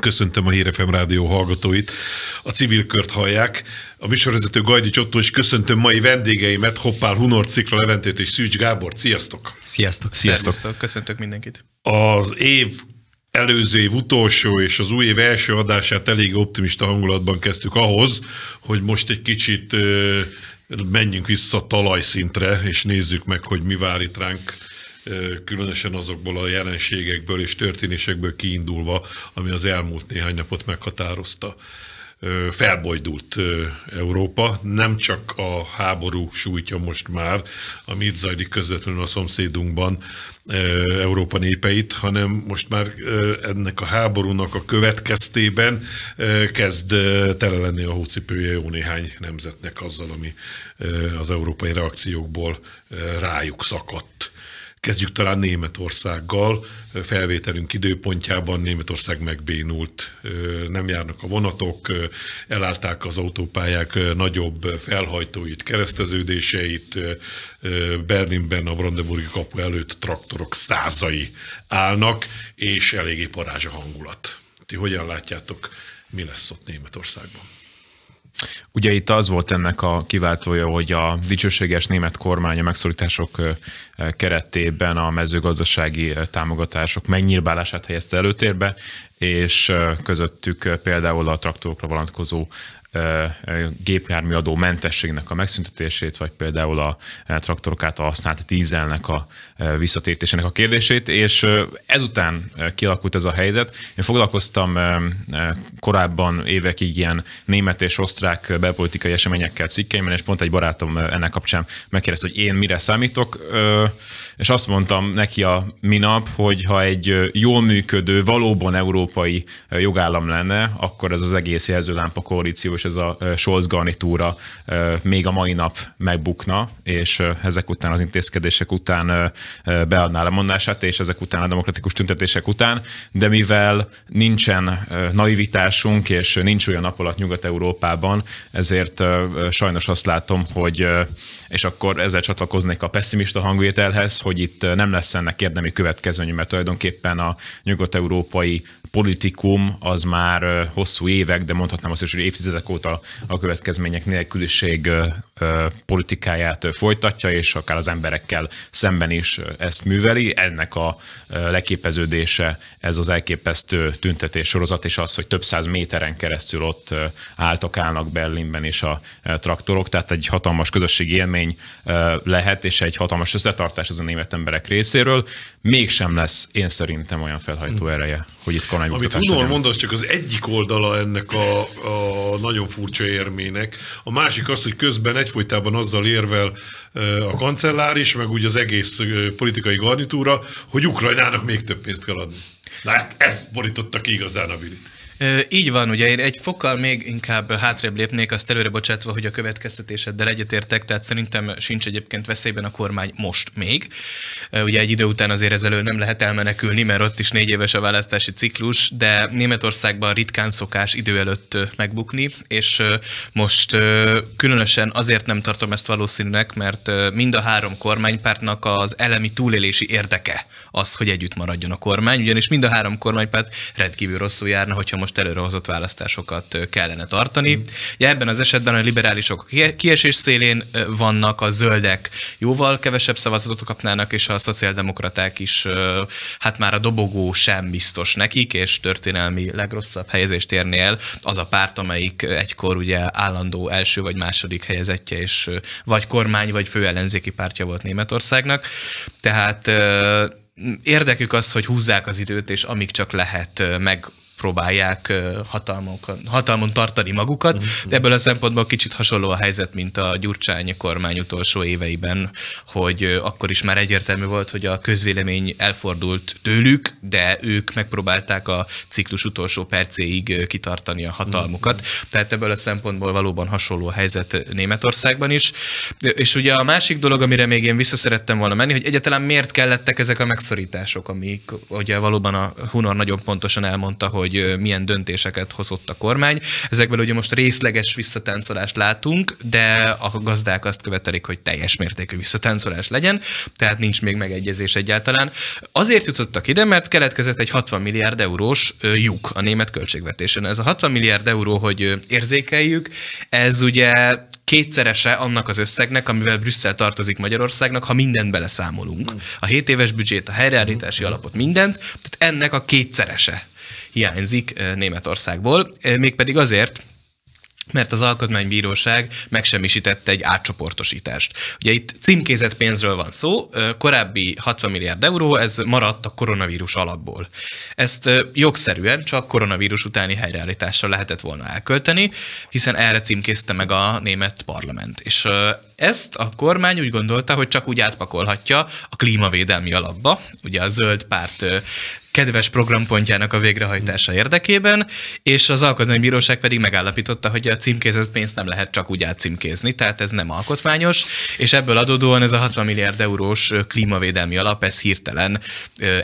Köszöntöm a Hírefem rádió hallgatóit. A civil kört hallják. A műsorvezető Gajdi Csottó és köszöntöm mai vendégeimet, Hoppál Hunor Cikla Leventét és Szűcs Gábor. Sziasztok! Sziasztok! Sziasztok! Sziasztok. Köszöntök mindenkit! Az év előző év utolsó és az új év első adását elég optimista hangulatban kezdtük ahhoz, hogy most egy kicsit menjünk vissza talajszintre, és nézzük meg, hogy mi vár itt ránk különösen azokból a jelenségekből és történésekből kiindulva, ami az elmúlt néhány napot meghatározta felbojdult Európa, nem csak a háború sújtja most már, ami itt zajlik közvetlenül a szomszédunkban Európa népeit, hanem most már ennek a háborúnak a következtében kezd tele lenni a hócipője jó néhány nemzetnek azzal, ami az európai reakciókból rájuk szakadt Kezdjük talán Németországgal, felvételünk időpontjában Németország megbénult, nem járnak a vonatok, elállták az autópályák nagyobb felhajtóit, kereszteződéseit, Berlinben a Brandenburgi kapu előtt traktorok százai állnak, és eléggé parázs a hangulat. Ti hogyan látjátok, mi lesz ott Németországban? Ugye itt az volt ennek a kiváltója, hogy a dicsőséges német kormány a megszorítások keretében a mezőgazdasági támogatások megnyírbálását helyezte előtérbe, és közöttük például a traktorokra vonatkozó gépjárműadó mentességnek a megszüntetését, vagy például a traktorok által használt dízelnek a visszatértésének a kérdését, és ezután kialakult ez a helyzet. Én foglalkoztam korábban évekig ilyen német és osztrák belpolitikai eseményekkel cikkeimben, és pont egy barátom ennek kapcsán megkérdezte, hogy én mire számítok, és azt mondtam neki a minap, hogy ha egy jól működő, valóban európai jogállam lenne, akkor ez az egész jelzőlámpa koalíció és ez a Scholz garnitúra még a mai nap megbukna, és ezek után az intézkedések után beadná mondását és ezek után a demokratikus tüntetések után, de mivel nincsen naivitásunk, és nincs olyan napolat Nyugat-Európában, ezért sajnos azt látom, hogy, és akkor ezzel csatlakoznék a pessimista hangvételhez, hogy itt nem lesz ennek érdemi következménye, mert tulajdonképpen a nyugat-európai politikum az már hosszú évek, de mondhatnám azt is, hogy évtizedek évek óta a következmények nélküliség politikáját folytatja, és akár az emberekkel szemben is ezt műveli. Ennek a leképeződése ez az elképesztő tüntetés sorozat, és az, hogy több száz méteren keresztül ott álltak, állnak Berlinben is a traktorok, tehát egy hatalmas közösségi élmény lehet, és egy hatalmas összetartás az a német emberek részéről. Mégsem lesz én szerintem olyan felhajtó hm. ereje, hogy itt kormánymutatás. Amit tudom, mondasz, csak az egyik oldala ennek a, a nagyon furcsa érmének. A másik az, hogy közben egy egyfolytában azzal érvel a kancellár is, meg úgy az egész politikai garnitúra, hogy Ukrajnának még több pénzt kell adni. Na ez borította ki igazán a bilit. Ö, így van, ugye én egy fokkal még inkább hátrébb lépnék, azt előre bocsátva, hogy a következtetéseddel egyetértek, tehát szerintem sincs egyébként veszélyben a kormány most még. Ö, ugye egy idő után azért ezelől nem lehet elmenekülni, mert ott is négy éves a választási ciklus, de Németországban ritkán szokás idő előtt megbukni, és most különösen azért nem tartom ezt valószínűnek, mert mind a három kormánypártnak az elemi túlélési érdeke az, hogy együtt maradjon a kormány, ugyanis mind a három kormánypárt rendkívül rosszul járna, hogyha most most előrehozott választásokat kellene tartani. Mm. Ja, ebben az esetben a liberálisok kiesés szélén vannak, a zöldek jóval kevesebb szavazatot kapnának, és a szociáldemokraták is hát már a dobogó sem biztos nekik, és történelmi legrosszabb helyezést érné el az a párt, amelyik egykor ugye állandó első vagy második helyezettje, és vagy kormány, vagy fő ellenzéki pártja volt Németországnak. Tehát érdekük az, hogy húzzák az időt, és amíg csak lehet meg próbálják hatalmon tartani magukat. Mhm. De ebből a szempontból kicsit hasonló a helyzet, mint a Gyurcsány kormány utolsó éveiben, hogy akkor is már egyértelmű volt, hogy a közvélemény elfordult tőlük, de ők megpróbálták a ciklus utolsó percéig kitartani a hatalmukat. Mhm. Tehát ebből a szempontból valóban hasonló a helyzet Németországban is. És ugye a másik dolog, amire még én visszaszerettem volna menni, hogy egyáltalán miért kellettek ezek a megszorítások, amik ugye valóban a Hunor nagyon pontosan elmondta, hogy hogy milyen döntéseket hozott a kormány. Ezekből ugye most részleges visszatáncolást látunk, de a gazdák azt követelik, hogy teljes mértékű visszatáncolás legyen, tehát nincs még megegyezés egyáltalán. Azért jutottak ide, mert keletkezett egy 60 milliárd eurós lyuk a német költségvetésen. Ez a 60 milliárd euró, hogy érzékeljük, ez ugye kétszerese annak az összegnek, amivel Brüsszel tartozik Magyarországnak, ha mindent beleszámolunk. A 7 éves büdzsét, a helyreállítási alapot, mindent, tehát ennek a kétszerese hiányzik Németországból, mégpedig azért, mert az alkotmánybíróság megsemmisítette egy átcsoportosítást. Ugye itt címkézett pénzről van szó, korábbi 60 milliárd euró, ez maradt a koronavírus alapból. Ezt jogszerűen csak koronavírus utáni helyreállításra lehetett volna elkölteni, hiszen erre címkézte meg a német parlament. És ezt a kormány úgy gondolta, hogy csak úgy átpakolhatja a klímavédelmi alapba. Ugye a zöld párt kedves programpontjának a végrehajtása érdekében, és az Alkotmánybíróság pedig megállapította, hogy a címkézett pénzt nem lehet csak úgy átcímkézni, tehát ez nem alkotmányos, és ebből adódóan ez a 60 milliárd eurós klímavédelmi alap, ez hirtelen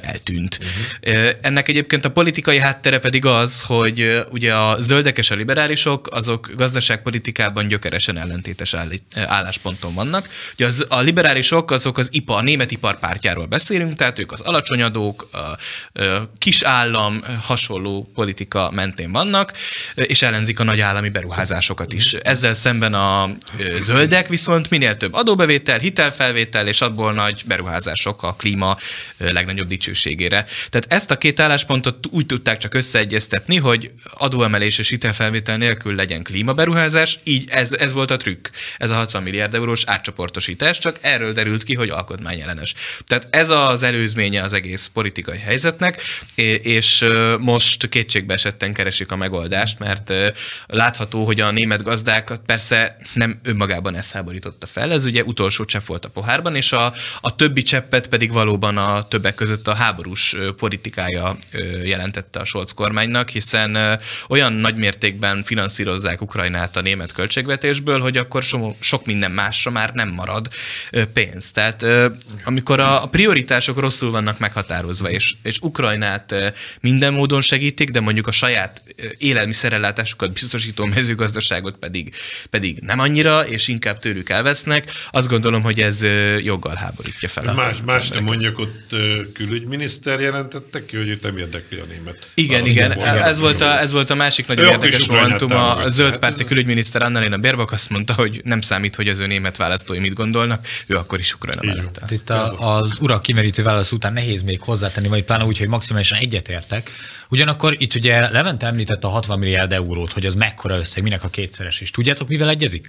eltűnt. Uh-huh. Ennek egyébként a politikai háttere pedig az, hogy ugye a zöldek és a liberálisok, azok gazdaságpolitikában gyökeresen ellentétes állásponton vannak. Ugye az, a liberálisok azok az ipar, a német iparpártjáról beszélünk, tehát ők az alacsonyadók, a, kis állam hasonló politika mentén vannak, és ellenzik a nagy állami beruházásokat is. Ezzel szemben a zöldek viszont minél több adóbevétel, hitelfelvétel és abból nagy beruházások a klíma legnagyobb dicsőségére. Tehát ezt a két álláspontot úgy tudták csak összeegyeztetni, hogy adóemelés és hitelfelvétel nélkül legyen klímaberuházás, így ez, ez volt a trükk. Ez a 60 milliárd eurós átcsoportosítás, csak erről derült ki, hogy alkotmányellenes. Tehát ez az előzménye az egész politikai helyzetnek, keresnek, és most kétségbe esetten keresik a megoldást, mert látható, hogy a német gazdákat persze nem önmagában ez háborította fel, ez ugye utolsó csepp volt a pohárban, és a, a többi cseppet pedig valóban a többek között a háborús politikája jelentette a Scholz kormánynak, hiszen olyan nagymértékben finanszírozzák Ukrajnát a német költségvetésből, hogy akkor so, sok minden másra már nem marad pénz. Tehát amikor a prioritások rosszul vannak meghatározva, és, és Ukrajnát minden módon segítik, de mondjuk a saját élelmiszerellátásukat biztosító mezőgazdaságot pedig, pedig nem annyira, és inkább tőlük elvesznek. Azt gondolom, hogy ez joggal háborítja fel. Más, más nem mondjak, ott külügyminiszter jelentette ki, hogy őt nem érdekli a német. Igen, igen. Ez volt, a, ez volt a másik nagyon érdekes momentum. A zöld hát párti külügyminiszter Annalena Baerbock azt mondta, hogy nem számít, hogy az ő német választói mit gondolnak, ő akkor is Ukrajna mellett. Hát itt a, az urak kimerítő válasz után nehéz még hozzátenni, vagy pláne úgy, úgyhogy maximálisan egyetértek. Ugyanakkor itt ugye Levent említette a 60 milliárd eurót, hogy az mekkora összeg, minek a kétszeres is. Tudjátok, mivel egyezik?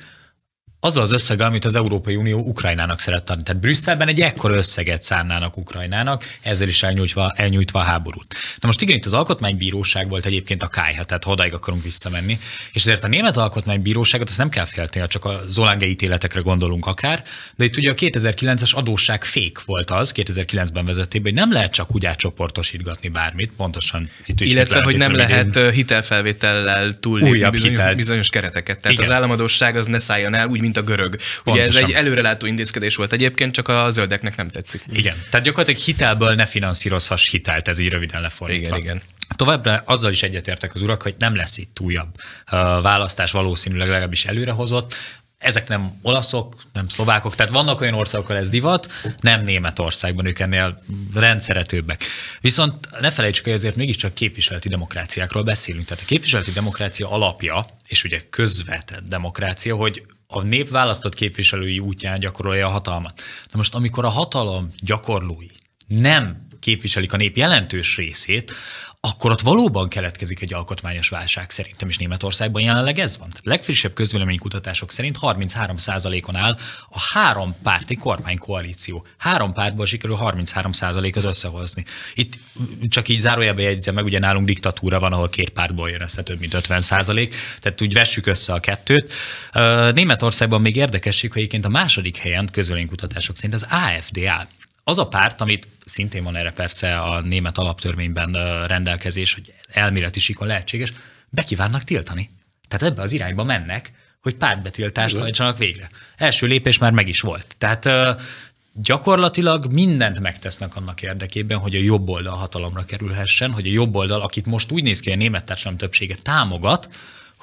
az az összeg, amit az Európai Unió Ukrajnának szeret adni. Tehát Brüsszelben egy ekkora összeget szánnának Ukrajnának, ezzel is elnyújtva, elnyújtva a háborút. Na most igen, itt az alkotmánybíróság volt egyébként a kájha, tehát odáig akarunk visszamenni, és ezért a német alkotmánybíróságot azt nem kell félteni, ha csak a Zolange ítéletekre gondolunk akár, de itt ugye a 2009-es adósság fék volt az, 2009-ben vezetében, hogy nem lehet csak úgy átcsoportosítgatni bármit, pontosan itt is. Illetve, hogy nem lehet idézni. hitelfelvétellel túl bizonyos, bizonyos kereteket. Tehát igen. az államadóság az ne szálljon el, úgy, mint mint a görög. Pontosan. Ugye ez egy előrelátó intézkedés volt egyébként, csak a zöldeknek nem tetszik. Igen. Tehát gyakorlatilag hitelből ne finanszírozhass hitelt, ez így röviden lefordítva. Igen, igen. Továbbra azzal is egyetértek az urak, hogy nem lesz itt újabb választás valószínűleg legalábbis előrehozott ezek nem olaszok, nem szlovákok, tehát vannak olyan országok, ahol ez divat, nem Németországban, ők ennél rendszeretőbbek. Viszont ne felejtsük, hogy ezért mégiscsak képviseleti demokráciákról beszélünk. Tehát a képviseleti demokrácia alapja, és ugye közvetett demokrácia, hogy a nép választott képviselői útján gyakorolja a hatalmat. Na most, amikor a hatalom gyakorlói nem képviselik a nép jelentős részét, akkor ott valóban keletkezik egy alkotmányos válság szerintem, és Németországban jelenleg ez van. Tehát legfrissebb közvéleménykutatások szerint 33%-on áll a három párti kormánykoalíció. Három pártból sikerül 33%-ot összehozni. Itt csak így zárójelbe jegyzem meg, ugye nálunk diktatúra van, ahol két pártból jön össze több mint 50%, tehát úgy vessük össze a kettőt. Németországban még érdekesség, hogy egyébként a második helyen közvéleménykutatások szerint az AFD áll az a párt, amit szintén van erre persze a német alaptörvényben rendelkezés, hogy elméleti síkon lehetséges, bekívánnak tiltani. Tehát ebbe az irányba mennek, hogy pártbetiltást hajtsanak végre. Első lépés már meg is volt. Tehát gyakorlatilag mindent megtesznek annak érdekében, hogy a jobb oldal hatalomra kerülhessen, hogy a jobb oldal, akit most úgy néz ki, a német társadalom többsége támogat,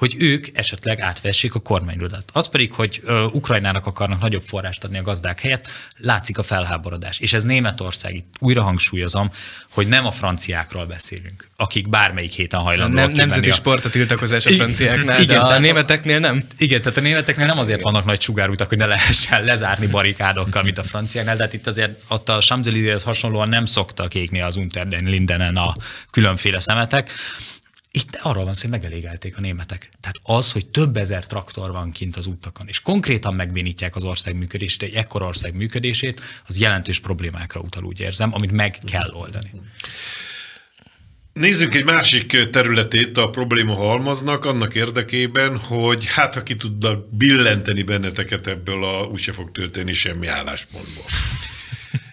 hogy ők esetleg átvessék a kormányrudat. Az pedig, hogy ö, Ukrajnának akarnak nagyobb forrást adni a gazdák helyett, látszik a felháborodás. És ez Németország, itt újra hangsúlyozom, hogy nem a franciákról beszélünk, akik bármelyik héten hajlandóak nem, Nemzeti a... sport a tiltakozás a franciáknál, igen, de a, németeknél nem. Igen, tehát a németeknél nem azért vannak nagy sugárútak, hogy ne lehessen lezárni barikádokkal, mint a franciáknál, de hát itt azért ott a champs hasonlóan nem szoktak égni az unterden Lindenen a különféle szemetek. Itt arról van szó, hogy megelégelték a németek. Tehát az, hogy több ezer traktor van kint az utakon, és konkrétan megbénítják az ország működését, egy ekkor ország működését, az jelentős problémákra utal, úgy érzem, amit meg kell oldani. Nézzük egy másik területét a probléma halmaznak, annak érdekében, hogy hát, ha ki tudnak billenteni benneteket ebből a úgyse fog történni semmi álláspontból.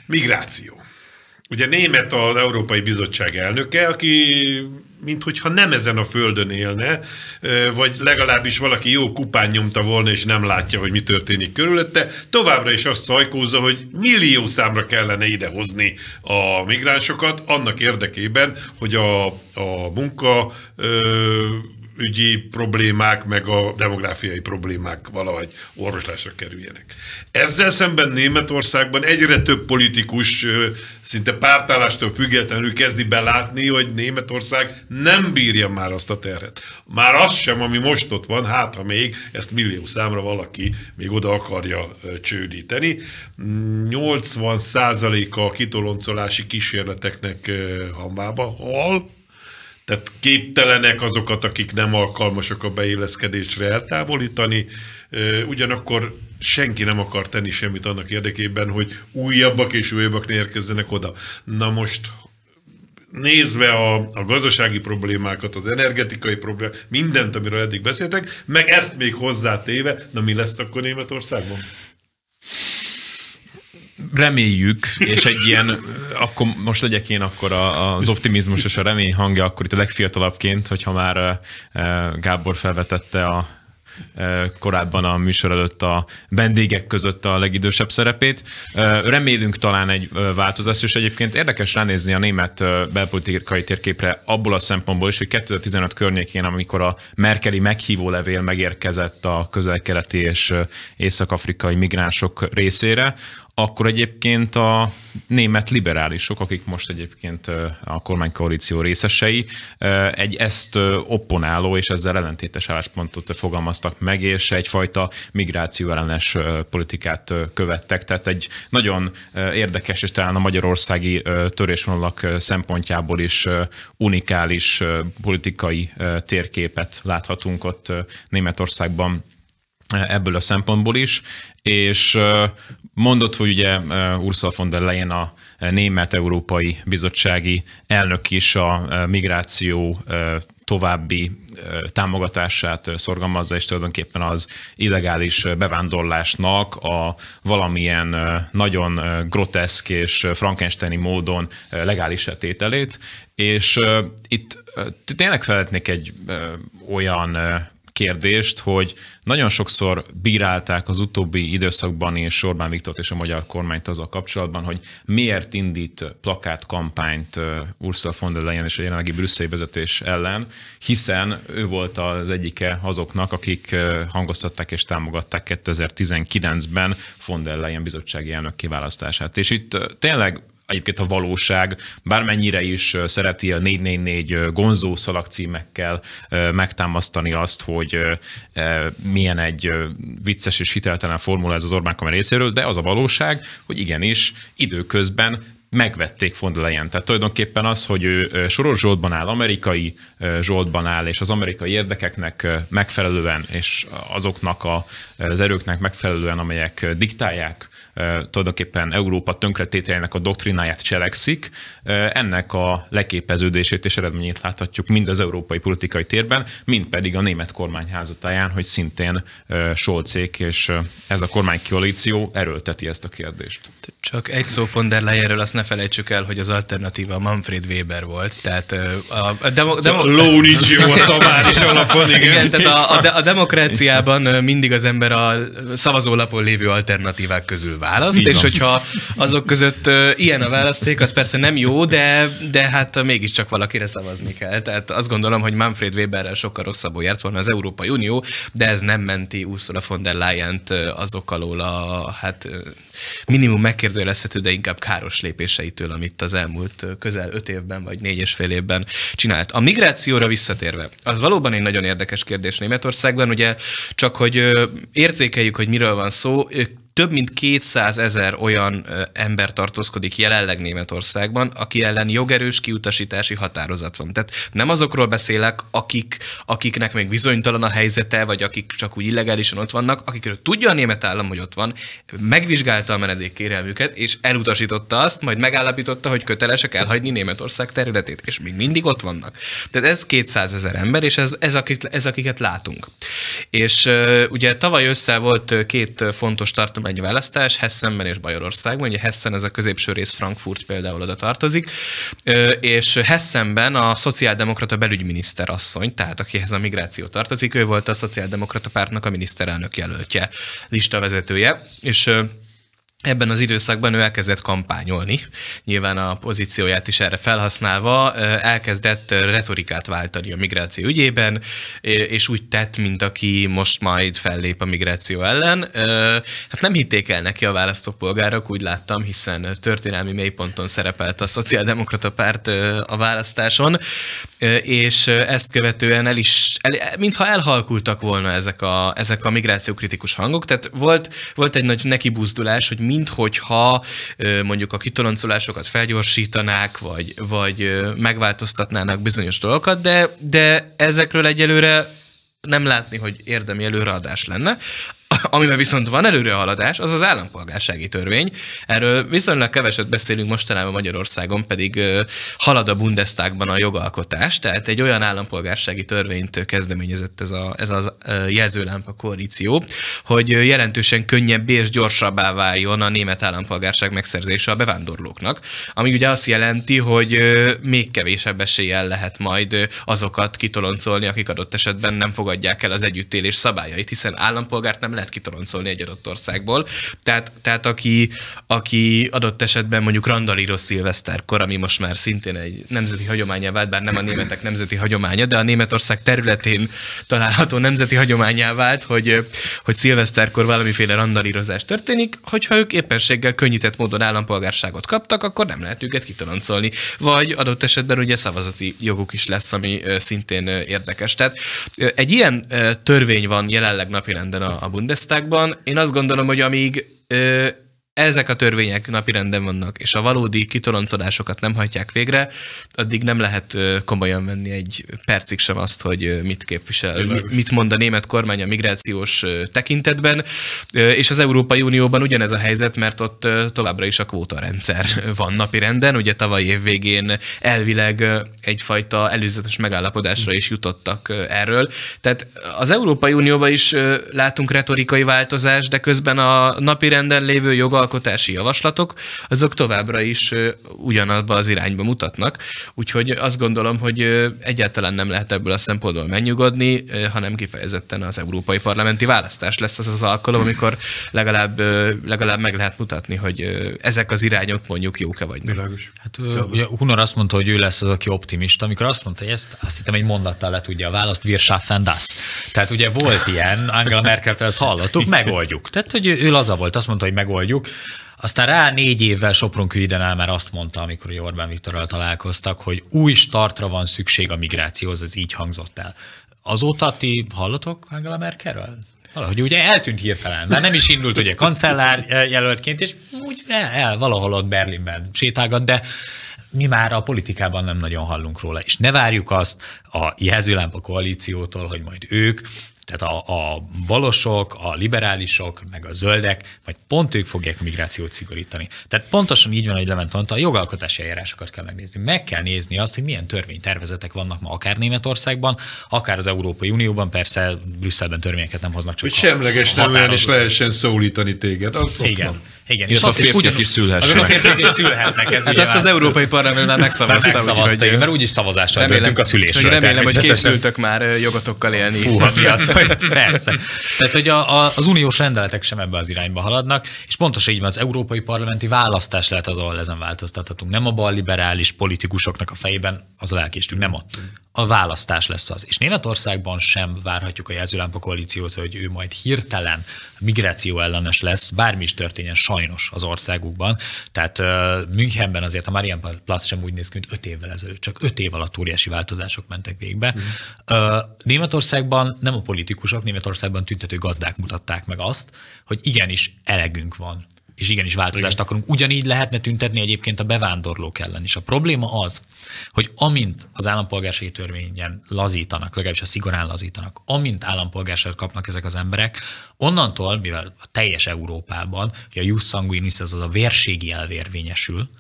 Migráció. Ugye német az Európai Bizottság elnöke, aki minthogyha nem ezen a földön élne, vagy legalábbis valaki jó kupán nyomta volna, és nem látja, hogy mi történik körülötte, továbbra is azt szajkózza, hogy millió számra kellene idehozni a migránsokat, annak érdekében, hogy a, a munka ö, ügyi problémák, meg a demográfiai problémák valahogy orvoslásra kerüljenek. Ezzel szemben Németországban egyre több politikus szinte pártállástól függetlenül kezdi belátni, hogy Németország nem bírja már azt a terhet. Már az sem, ami most ott van, hát ha még ezt millió számra valaki még oda akarja csődíteni. 80 a kitoloncolási kísérleteknek hamvába hal, tehát képtelenek azokat, akik nem alkalmasak a beilleszkedésre eltávolítani, ugyanakkor senki nem akar tenni semmit annak érdekében, hogy újabbak és újabbak ne érkezzenek oda. Na most, nézve a, a gazdasági problémákat, az energetikai problémát, mindent, amiről eddig beszéltek, meg ezt még hozzátéve, na mi lesz akkor Németországban? reméljük, és egy ilyen, akkor most legyek én akkor az optimizmus és a remény hangja, akkor itt a legfiatalabbként, hogyha már Gábor felvetette a korábban a műsor előtt a vendégek között a legidősebb szerepét. Remélünk talán egy változást, és egyébként érdekes ránézni a német belpolitikai térképre abból a szempontból is, hogy 2015 környékén, amikor a Merkeli meghívó levél megérkezett a közelkeleti és észak-afrikai migránsok részére, akkor egyébként a német liberálisok, akik most egyébként a kormánykoalíció részesei, egy ezt opponáló és ezzel ellentétes álláspontot fogalmaztak meg, és egyfajta migráció ellenes politikát követtek. Tehát egy nagyon érdekes, és talán a magyarországi törésvonalak szempontjából is unikális politikai térképet láthatunk ott Németországban ebből a szempontból is, és Mondott, hogy ugye eh, Ursula von der Leyen a eh, német európai bizottsági elnök is a eh, migráció további támogatását szorgalmazza, és tulajdonképpen az illegális bevándorlásnak a valamilyen nagyon groteszk és frankensteini módon legális tételét. És itt tényleg felhetnék egy olyan kérdést, hogy nagyon sokszor bírálták az utóbbi időszakban és Orbán Viktort és a magyar kormányt azzal kapcsolatban, hogy miért indít plakátkampányt Ursula von der Leyen és a jelenlegi brüsszeli vezetés ellen, hiszen ő volt az egyike azoknak, akik hangoztatták és támogatták 2019-ben von der Leyen bizottsági elnök kiválasztását. És itt tényleg egyébként a valóság bármennyire is szereti a 444 gonzó szalag címekkel megtámasztani azt, hogy milyen egy vicces és hiteltelen formula ez az Orbán kamer részéről, de az a valóság, hogy igenis időközben megvették von der Leyen. Tehát tulajdonképpen az, hogy ő Soros Zsoltban áll, amerikai Zsoltban áll, és az amerikai érdekeknek megfelelően, és azoknak az erőknek megfelelően, amelyek diktálják tulajdonképpen Európa tönkretételének a doktrináját cselekszik. Ennek a leképeződését és eredményét láthatjuk mind az európai politikai térben, mind pedig a német kormányházatáján, hogy szintén Solcék és ez a kormánykoalíció erőlteti ezt a kérdést. Csak egy szó von der Leyenről azt ne felejtsük el, hogy az alternatíva Manfred Weber volt, tehát a, a demo, demo... Lónigyó a szabály is alapon, igen. igen tehát a, a, de, a demokráciában mindig az ember a szavazólapon lévő alternatívák közül vált választ, Így és van. hogyha azok között ilyen a választék, az persze nem jó, de, de hát mégiscsak valakire szavazni kell. Tehát azt gondolom, hogy Manfred Weberrel sokkal rosszabbul járt volna az Európai Unió, de ez nem menti Ursula von der leyen azok alól a hát minimum megkérdőjelezhető, de inkább káros lépéseitől, amit az elmúlt közel öt évben vagy négy és fél évben csinált. A migrációra visszatérve, az valóban egy nagyon érdekes kérdés Németországban, ugye csak hogy érzékeljük, hogy miről van szó, ők több mint 200 ezer olyan ember tartózkodik jelenleg Németországban, aki ellen jogerős kiutasítási határozat van. Tehát nem azokról beszélek, akik, akiknek még bizonytalan a helyzete, vagy akik csak úgy illegálisan ott vannak, akikről tudja a német állam, hogy ott van, megvizsgálta a kérelmüket, és elutasította azt, majd megállapította, hogy kötelesek elhagyni Németország területét, és még mindig ott vannak. Tehát ez 200 ezer ember, és ez, ez, akit, ez akiket látunk. És ugye tavaly össze volt két fontos tartomány, nagy választás, Hessenben és Bajorországban, ugye Hessen ez a középső rész Frankfurt például oda tartozik, és Hessenben a szociáldemokrata belügyminiszter asszony, tehát akihez a migráció tartozik, ő volt a szociáldemokrata pártnak a miniszterelnök jelöltje, listavezetője, és Ebben az időszakban ő elkezdett kampányolni, nyilván a pozícióját is erre felhasználva, elkezdett retorikát váltani a migráció ügyében, és úgy tett, mint aki most majd fellép a migráció ellen. Hát nem hitték el neki a választópolgárok, úgy láttam, hiszen történelmi mélyponton szerepelt a Szociáldemokrata Párt a választáson, és ezt követően el is, el, mintha elhalkultak volna ezek a, ezek a migráció kritikus hangok, tehát volt, volt egy nagy nekibuzdulás, hogy minthogyha mondjuk a kitoloncolásokat felgyorsítanák, vagy, vagy megváltoztatnának bizonyos dolgokat, de, de ezekről egyelőre nem látni, hogy érdemi előreadás lenne. Amiben viszont van előrehaladás, az az állampolgársági törvény. Erről viszonylag keveset beszélünk mostanában Magyarországon, pedig halad a Bundestagban a jogalkotás, tehát egy olyan állampolgársági törvényt kezdeményezett ez, a, ez a jelzőlámpa koalíció, hogy jelentősen könnyebbé és gyorsabbá váljon a német állampolgárság megszerzése a bevándorlóknak, ami ugye azt jelenti, hogy még kevésebb eséllyel lehet majd azokat kitoloncolni, akik adott esetben nem fogadják el az együttélés szabályait, hiszen állampolgárt nem lehet kitoloncolni egy adott országból. Tehát, tehát aki, aki adott esetben mondjuk randalíró szilveszterkor, ami most már szintén egy nemzeti hagyományá vált, bár nem a németek nemzeti hagyománya, de a Németország területén található nemzeti hagyományá vált, hogy, hogy szilveszterkor valamiféle randalírozás történik, hogyha ők éppenséggel könnyített módon állampolgárságot kaptak, akkor nem lehet őket kitoloncolni. Vagy adott esetben ugye szavazati joguk is lesz, ami szintén érdekes. Tehát egy ilyen törvény van jelenleg napirenden a, a Bundestagban. Én azt gondolom, hogy amíg ezek a törvények napirenden vannak, és a valódi kitoloncodásokat nem hajtják végre, addig nem lehet komolyan venni egy percig sem azt, hogy mit képvisel, Világos. mit mond a német kormány a migrációs tekintetben, és az Európai Unióban ugyanez a helyzet, mert ott továbbra is a kvótarendszer van napirenden, ugye tavaly év végén elvileg egyfajta előzetes megállapodásra is jutottak erről. Tehát az Európai Unióban is látunk retorikai változást, de közben a napirenden lévő jogalkotásokat alkotási javaslatok, azok továbbra is ugyanabba az irányba mutatnak. Úgyhogy azt gondolom, hogy egyáltalán nem lehet ebből a szempontból megnyugodni, hanem kifejezetten az európai parlamenti választás lesz az az alkalom, amikor legalább, legalább meg lehet mutatni, hogy ezek az irányok mondjuk jók-e vagy nem. Világos. Hát ugye Hunor azt mondta, hogy ő lesz az, aki optimista. Amikor azt mondta, hogy ezt azt hittem egy mondattal le tudja a választ, wir schaffen das. Tehát ugye volt ilyen, Angela Merkel ezt hallottuk, megoldjuk. Tehát, hogy ő, ő laza volt, azt mondta, hogy megoldjuk. Aztán rá négy évvel Sopron Kühidennel már azt mondta, amikor Orbán Viktorral találkoztak, hogy új startra van szükség a migrációhoz, ez így hangzott el. Azóta ti hallatok Angela Merkelről? Valahogy ugye eltűnt hirtelen, mert nem is indult ugye kancellár eh, jelöltként, és úgy el, el valahol ott Berlinben sétálgat, de mi már a politikában nem nagyon hallunk róla, és ne várjuk azt a jelzőlámpa koalíciótól, hogy majd ők tehát a, a balosok, a liberálisok, meg a zöldek, vagy pont ők fogják a migrációt szigorítani. Tehát pontosan így van, hogy Lement mondta, a jogalkotási eljárásokat kell megnézni. Meg kell nézni azt, hogy milyen törvénytervezetek vannak ma akár Németországban, akár az Európai Unióban, persze Brüsszelben törvényeket nem hoznak csak. Hogy semleges nem is lehessen szólítani téged. Az Igen. Van. Igen, és a férfiak is szülhetnek. A férfiak is szülhetnek. Ez hát ezt az Európai Parlament már megszavazta. megszavazta úgy, mert úgyis szavazásra. remélem, döntünk a szülésről. Remélem, hogy készültök már jogotokkal élni. Fú, hát mi az, hogy persze. Tehát, hogy a, a, az uniós rendeletek sem ebbe az irányba haladnak, és pontosan így van, az Európai Parlamenti választás lehet az, ahol ezen változtathatunk. Nem a bal liberális politikusoknak a fejében az a lelkésünk, nem ott a választás lesz az. És Németországban sem várhatjuk a jelzőlámpa koalíciót, hogy ő majd hirtelen migráció ellenes lesz, bármi is történjen, sajnos az országukban. Tehát uh, Münchenben azért a Plus sem úgy néz ki, mint öt évvel ezelőtt, csak öt év alatt óriási változások mentek végbe. Mm. Uh, Németországban nem a politikusok, Németországban tüntető gazdák mutatták meg azt, hogy igenis elegünk van és igenis változást Igen. akarunk. Ugyanígy lehetne tüntetni egyébként a bevándorlók ellen is. A probléma az, hogy amint az állampolgársági törvényen lazítanak, legalábbis a szigorán lazítanak, amint állampolgárságot kapnak ezek az emberek, onnantól, mivel a teljes Európában, hogy a jus sanguinis, az a vérségi elvérvényesül,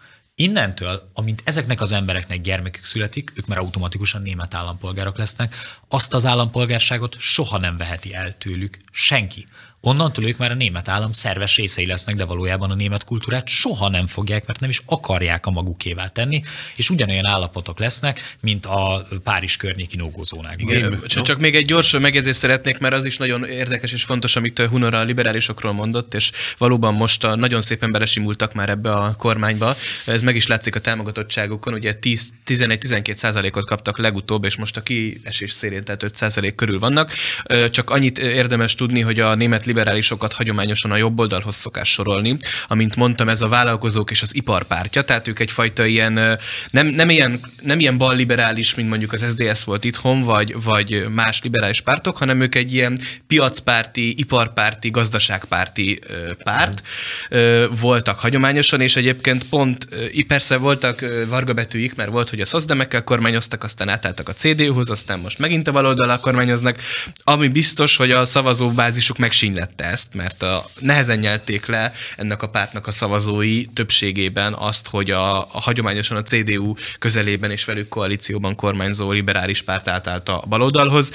Innentől, amint ezeknek az embereknek gyermekük születik, ők már automatikusan német állampolgárok lesznek, azt az állampolgárságot soha nem veheti el tőlük senki. Onnantól ők már a német állam szerves részei lesznek, de valójában a német kultúrát soha nem fogják, mert nem is akarják a magukévá tenni, és ugyanolyan állapotok lesznek, mint a Párizs környéki nógózónák. Igen, csak, csak még egy gyors megjegyzést szeretnék, mert az is nagyon érdekes és fontos, amit Hunor a liberálisokról mondott, és valóban most a, nagyon szépen belesimultak már ebbe a kormányba. Ez meg is látszik a támogatottságukon, ugye 11-12 százalékot kaptak legutóbb, és most a kiesés szélén, tehát 5 százalék körül vannak. Csak annyit érdemes tudni, hogy a német liberálisokat hagyományosan a jobb oldalhoz szokás sorolni. Amint mondtam, ez a vállalkozók és az iparpártja, tehát ők egyfajta ilyen, nem, nem ilyen, nem ilyen balliberális, mint mondjuk az SDS volt itthon, vagy, vagy más liberális pártok, hanem ők egy ilyen piacpárti, iparpárti, gazdaságpárti párt voltak hagyományosan, és egyébként pont, persze voltak vargabetűik, mert volt, hogy a szozdemekkel kormányoztak, aztán átálltak a CDU-hoz, aztán most megint a baloldalak kormányoznak, ami biztos, hogy a szavazóbázisuk megsínylett megtette ezt, mert a, nehezen nyelték le ennek a pártnak a szavazói többségében azt, hogy a, a hagyományosan a CDU közelében és velük koalícióban kormányzó liberális párt átállt a baloldalhoz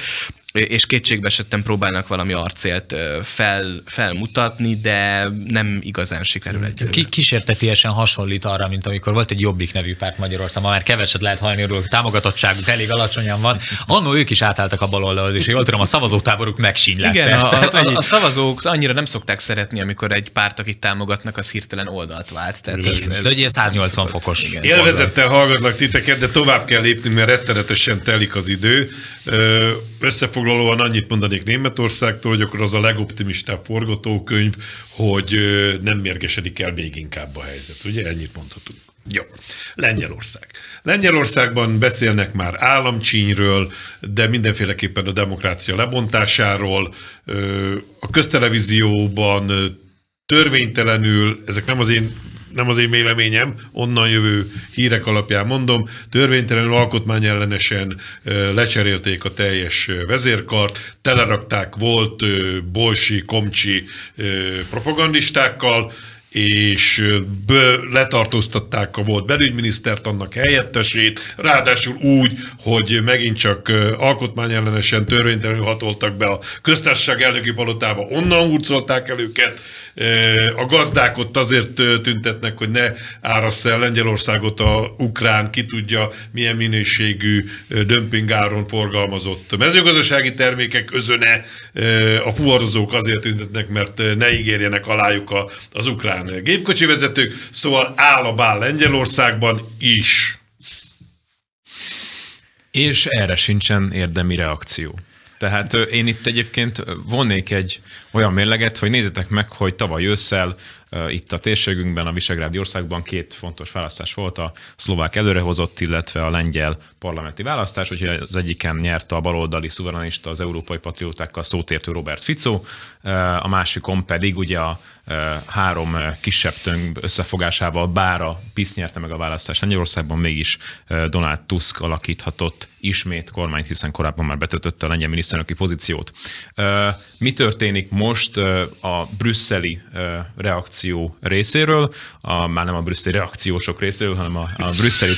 és kétségbe esetten próbálnak valami arcélt fel, felmutatni, de nem igazán sikerül egy. Ez ki, kísértetiesen hasonlít arra, mint amikor volt egy Jobbik nevű párt Magyarországon, már keveset lehet hallani róla, támogatottságuk elég alacsonyan van. Annó ők is átálltak a baloldalhoz, és jól tudom, a szavazótáboruk megsínlette Igen, ezt. A, tehát, a, a, a, szavazók annyira nem szokták szeretni, amikor egy párt, akit támogatnak, az hirtelen oldalt vált. Tehát igen. ez, ez, de egy 180 fokos. Élvezettel hallgatlak titeket, de tovább kell lépni, mert rettenetesen telik az idő. Összefoglalóan annyit mondanék Németországtól, hogy akkor az a legoptimistább forgatókönyv, hogy nem mérgesedik el még inkább a helyzet. Ugye ennyit mondhatunk. Jó. Lengyelország. Lengyelországban beszélnek már államcsínyről, de mindenféleképpen a demokrácia lebontásáról. A köztelevízióban törvénytelenül, ezek nem az én nem az én véleményem, onnan jövő hírek alapján mondom, törvénytelenül alkotmányellenesen lecserélték a teljes vezérkart, telerakták volt bolsi, komcsi propagandistákkal, és letartóztatták a volt belügyminisztert, annak helyettesét, ráadásul úgy, hogy megint csak alkotmányellenesen törvénytelenül hatoltak be a köztársaság elnöki palotába, onnan hurcolták el őket, a gazdák ott azért tüntetnek, hogy ne árassz el Lengyelországot a ukrán, ki tudja milyen minőségű dömpingáron forgalmazott mezőgazdasági termékek özöne. A fuvarozók azért tüntetnek, mert ne ígérjenek alájuk az ukrán gépkocsi vezetők. Szóval áll a bál Lengyelországban is. És erre sincsen érdemi reakció. Tehát én itt egyébként vonnék egy olyan mérleget, hogy nézzetek meg, hogy tavaly ősszel itt a térségünkben, a Visegrádi országban két fontos választás volt, a szlovák előrehozott, illetve a lengyel parlamenti választás, hogy az egyiken nyert a baloldali szuverenista az európai patriótákkal szótértő Robert Fico, a másikon pedig ugye a három kisebb tömb összefogásával, bár a PISZ nyerte meg a választást Lengyelországban, mégis Donald Tusk alakíthatott ismét kormányt, hiszen korábban már betöltötte a lengyel miniszterelnöki pozíciót. Mi történik most a brüsszeli reakció részéről, a, már nem a brüsszeli reakciósok részéről, hanem a, a brüsszeli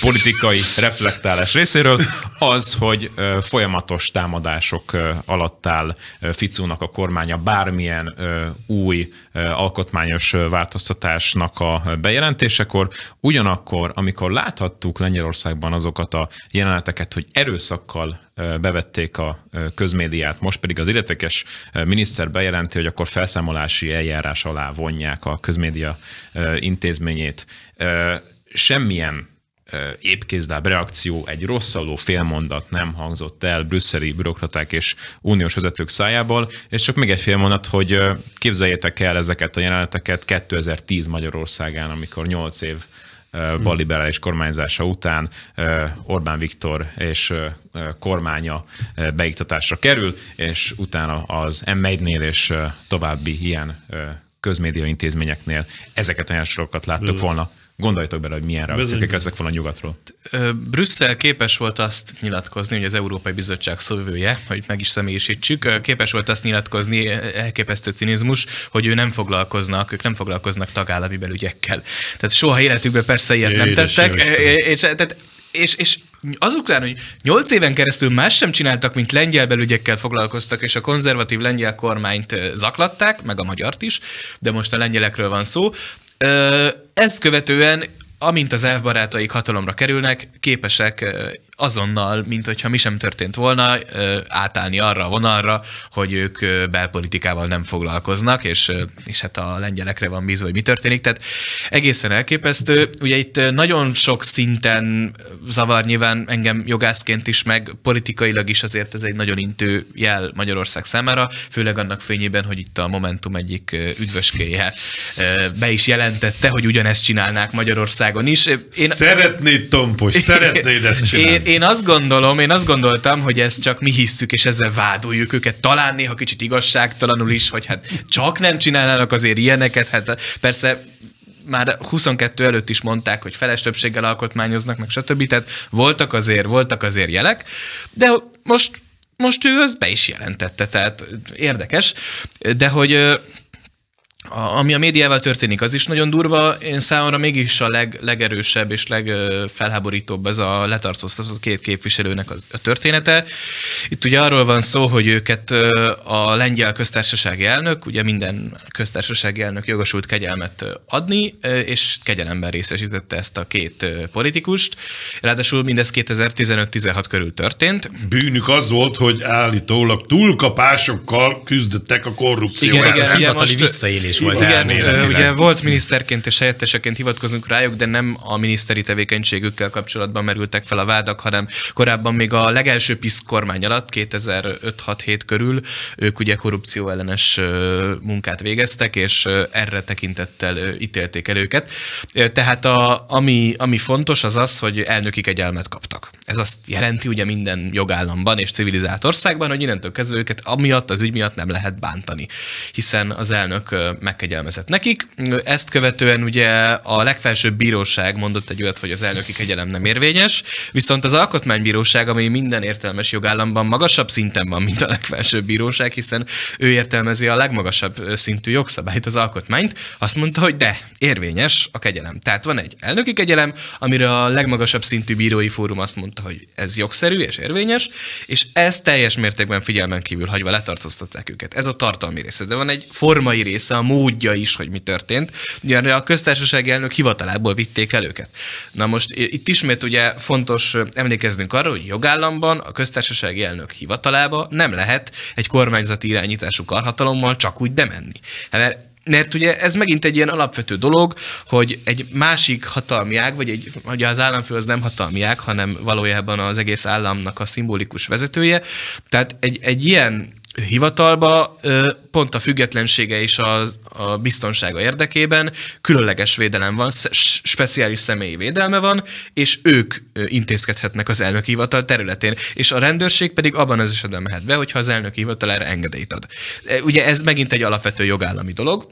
politikai reflektálás részéről, az, hogy folyamatos támadások alatt áll Ficónak a kormánya bármilyen új alkotmányos változtatásnak a bejelentésekor. Ugyanakkor, amikor láthattuk Lengyelországban azokat a jeleneteket, hogy erőszakkal bevették a közmédiát, most pedig az illetékes miniszter bejelenti, hogy akkor felszámolási eljárás alá vonják a közmédia intézményét. Semmilyen épkézláb reakció, egy rosszalló félmondat nem hangzott el brüsszeli bürokraták és uniós vezetők szájából, és csak még egy félmondat, hogy képzeljétek el ezeket a jeleneteket 2010 Magyarországán, amikor 8 év hm. balliberális kormányzása után Orbán Viktor és kormánya beiktatásra kerül, és utána az m nél és további ilyen közmédia intézményeknél ezeket a jelensorokat láttuk hm. volna. Gondoljatok bele, hogy milyen reakciók ezek van a nyugatról. Brüsszel képes volt azt nyilatkozni, hogy az Európai Bizottság szövője, hogy meg is személyisítsük, képes volt azt nyilatkozni, e, elképesztő cinizmus, hogy ő nem foglalkoznak, ők nem foglalkoznak tagállami belügyekkel. Tehát soha életükben persze ilyet Jézus, nem tettek. És, tehát, és, és azokra, hogy nyolc éven keresztül más sem csináltak, mint lengyel belügyekkel foglalkoztak, és a konzervatív lengyel kormányt zaklatták, meg a magyart is, de most a lengyelekről van szó, ezt követően amint az elfbarátaik hatalomra kerülnek, képesek azonnal, mint hogyha mi sem történt volna, átállni arra a vonalra, hogy ők belpolitikával nem foglalkoznak, és, és hát a lengyelekre van bízva, hogy mi történik. Tehát egészen elképesztő. Ugye itt nagyon sok szinten zavar nyilván engem jogászként is, meg politikailag is azért ez egy nagyon intő jel Magyarország számára, főleg annak fényében, hogy itt a Momentum egyik üdvöskéje be is jelentette, hogy ugyanezt csinálnák Magyarország Magyarországon is. Én, szeretnéd tompos, szeretnéd ezt csinálni. Én, én azt gondolom, én azt gondoltam, hogy ezt csak mi hisszük, és ezzel vádoljuk őket. Talán néha kicsit igazságtalanul is, hogy hát csak nem csinálnának azért ilyeneket. Hát persze már 22 előtt is mondták, hogy feles többséggel alkotmányoznak, meg stb. Tehát voltak azért, voltak azért jelek, de most, most ő ezt be is jelentette, tehát érdekes, de hogy a, ami a médiával történik, az is nagyon durva. Én számomra mégis a leg, legerősebb és legfelháborítóbb ez a letartóztatott két képviselőnek az, a története. Itt ugye arról van szó, hogy őket a lengyel köztársasági elnök, ugye minden köztársasági elnök jogosult kegyelmet adni, és kegyelemben részesítette ezt a két politikust. Ráadásul mindez 2015-16 körül történt. Bűnük az volt, hogy állítólag túlkapásokkal küzdöttek a korrupció. Igen, igen, igen, most, visszaélés is majd Igen, ugye volt miniszterként és helyetteseként hivatkozunk rájuk, de nem a miniszteri tevékenységükkel kapcsolatban merültek fel a vádak, hanem korábban még a legelső PISZ kormány alatt, 2005-6-7 körül, ők ugye korrupció ellenes munkát végeztek, és erre tekintettel ítélték el őket. Tehát a, ami, ami fontos az az, hogy elnöki kegyelmet kaptak. Ez azt jelenti ugye minden jogállamban és civilizált országban, hogy innentől kezdve őket amiatt, az ügy miatt nem lehet bántani, hiszen az elnök megkegyelmezett nekik. Ezt követően ugye a legfelsőbb bíróság mondott egy olyat, hogy az elnöki kegyelem nem érvényes, viszont az alkotmánybíróság, ami minden értelmes jogállamban magasabb szinten van, mint a legfelsőbb bíróság, hiszen ő értelmezi a legmagasabb szintű jogszabályt, az alkotmányt, azt mondta, hogy de, érvényes a kegyelem. Tehát van egy elnöki kegyelem, amire a legmagasabb szintű bírói fórum azt mondta, hogy ez jogszerű és érvényes, és ez teljes mértékben figyelmen kívül hagyva letartóztatták őket. Ez a tartalmi része, de van egy formai része a módja is, hogy mi történt. Ugyanre a köztársasági elnök hivatalából vitték el őket. Na most itt ismét ugye fontos emlékeznünk arra, hogy jogállamban a köztársasági elnök hivatalába nem lehet egy kormányzati irányítású karhatalommal csak úgy bemenni. Hát mert mert ugye ez megint egy ilyen alapvető dolog, hogy egy másik hatalmi ág, vagy egy, ugye az államfő az nem hatalmi ág, hanem valójában az egész államnak a szimbolikus vezetője. Tehát egy, egy ilyen hivatalba, pont a függetlensége és a, a biztonsága érdekében különleges védelem van, speciális személyi védelme van, és ők intézkedhetnek az elnök hivatal területén, és a rendőrség pedig abban az esetben mehet be, hogyha az elnök hivatal erre engedélyt ad. Ugye ez megint egy alapvető jogállami dolog,